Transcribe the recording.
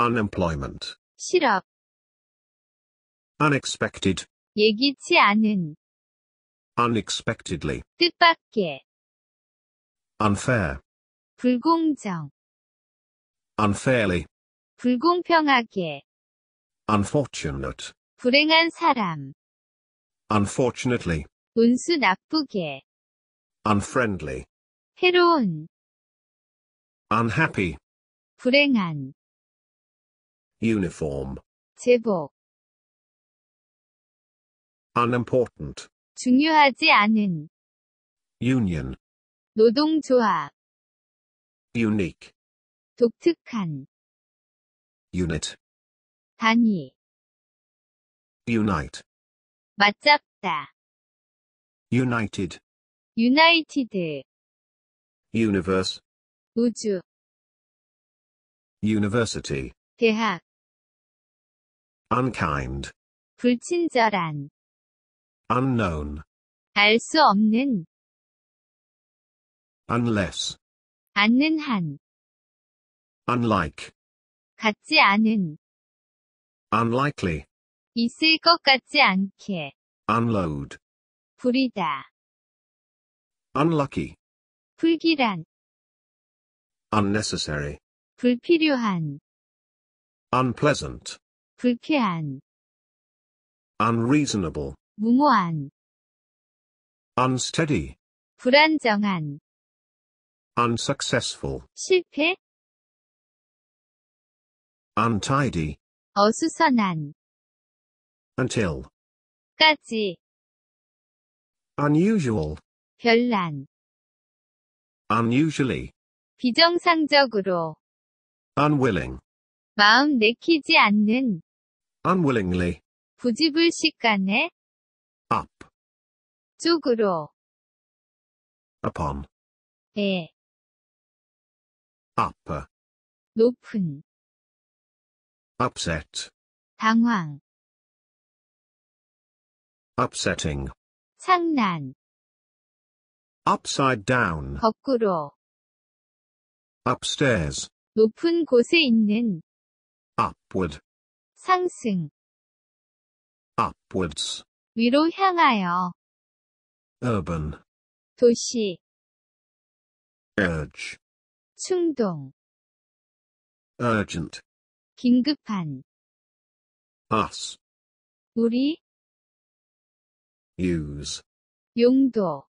unemployment. 실업. unexpected. 예기치 않은. unexpectedly. 뜻밖의. unfair. 불공정. unfairly. 불공평하게. unfortunate. 불행한 사람. unfortunately. 운수 나쁘게. unfriendly. 해로운. unhappy. 불행한. Uniform. 제복. Unimportant. 중요하지 않은. Union. 노동조합. Unique. 독특한. Unit. 단위. Unite. 맞잡다. United. United. Universe. 우주. University. 대학 unkind, 불친절한, unknown, 알 없는, unless, 않는 한, unlike, 같지 않은, unlikely, 있을 것 같지 않게, unload, 부리다, unlucky, 불길한, unnecessary, 불필요한, unpleasant, 불쾌한 unreasonable 무모한 unsteady 불안정한 unsuccessful 실패 untidy 어수선한 until 까지 unusual 별난 unusually 비정상적으로 unwilling 마음 내키지 않는 unwillingly. 부지불식간에 up 쪽으로 upon 에 upper 높은 upset 당황 upsetting 상난 upside down 거꾸로 upstairs 높은 곳에 있는 upward 상승 upwards 위로 향하여 urban 도시 urge 충동 urgent 긴급한 us 우리 use 용도